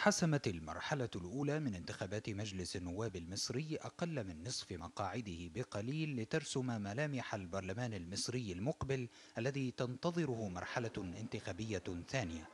حسمت المرحلة الأولى من انتخابات مجلس النواب المصري أقل من نصف مقاعده بقليل لترسم ملامح البرلمان المصري المقبل الذي تنتظره مرحلة انتخابية ثانية.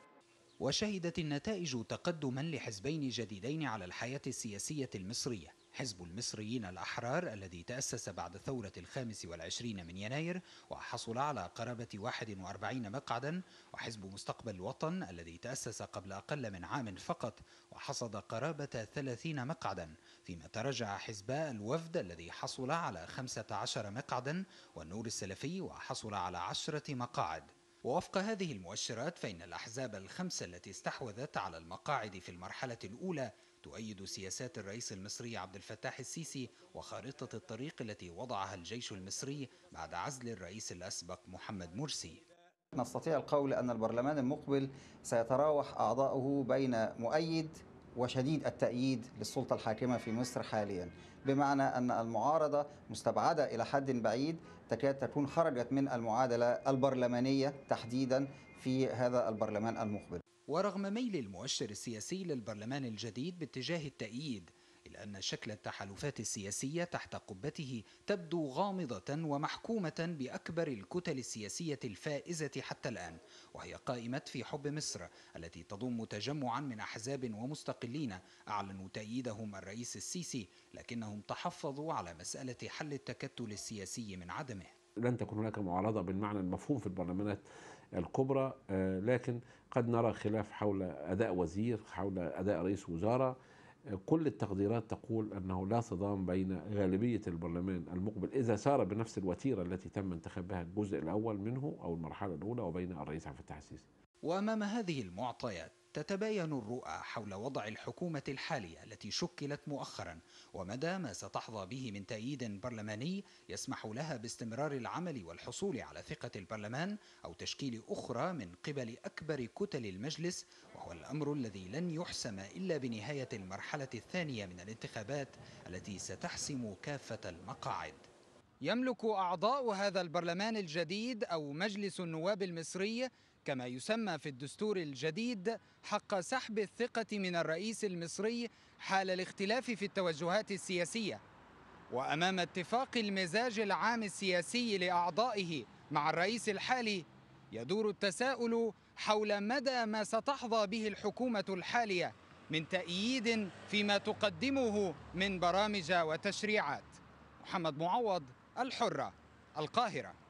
وشهدت النتائج تقدما لحزبين جديدين على الحياة السياسية المصرية حزب المصريين الأحرار الذي تأسس بعد ثورة الخامس والعشرين من يناير وحصل على قرابة 41 مقعدا وحزب مستقبل الوطن الذي تأسس قبل أقل من عام فقط وحصد قرابة 30 مقعدا فيما تراجع حزبا الوفد الذي حصل على 15 مقعدا والنور السلفي وحصل على 10 مقاعد ووفق هذه المؤشرات فإن الأحزاب الخمسة التي استحوذت على المقاعد في المرحلة الأولى تؤيد سياسات الرئيس المصري عبد الفتاح السيسي وخارطة الطريق التي وضعها الجيش المصري بعد عزل الرئيس الأسبق محمد مرسي نستطيع القول أن البرلمان المقبل سيتراوح أعضاؤه بين مؤيد وشديد التأييد للسلطة الحاكمة في مصر حاليا بمعنى أن المعارضة مستبعدة إلى حد بعيد تكاد تكون خرجت من المعادلة البرلمانية تحديدا في هذا البرلمان المقبل ورغم ميل المؤشر السياسي للبرلمان الجديد باتجاه التأييد إلا أن شكل التحالفات السياسية تحت قبته تبدو غامضة ومحكومة بأكبر الكتل السياسية الفائزة حتى الآن وهي قائمة في حب مصر التي تضم تجمعا من أحزاب ومستقلين أعلنوا تأييدهم الرئيس السيسي لكنهم تحفظوا على مسألة حل التكتل السياسي من عدمه لن تكون هناك معارضه بالمعنى المفهوم في البرلمانات الكبرى آه، لكن قد نرى خلاف حول اداء وزير حول اداء رئيس وزاره كل التقديرات تقول أنه لا صدام بين غالبية البرلمان المقبل إذا سار بنفس الوتيرة التي تم انتخاب بها الجزء الأول منه أو المرحلة الأولى وبين الرئيس عبد الفتاح السيسي وامام هذه المعطيات تتباين الرؤى حول وضع الحكومه الحاليه التي شكلت مؤخرا ومدى ما ستحظى به من تأييد برلماني يسمح لها باستمرار العمل والحصول على ثقه البرلمان او تشكيل اخرى من قبل اكبر كتل المجلس وهو الامر الذي لن يحسم الا بنهايه المرحله الثانيه من الانتخابات التي ستحسم كافه المقاعد يملك اعضاء هذا البرلمان الجديد او مجلس النواب المصري كما يسمى في الدستور الجديد حق سحب الثقة من الرئيس المصري حال الاختلاف في التوجهات السياسية وأمام اتفاق المزاج العام السياسي لأعضائه مع الرئيس الحالي يدور التساؤل حول مدى ما ستحظى به الحكومة الحالية من تأييد فيما تقدمه من برامج وتشريعات محمد معوض الحرة القاهرة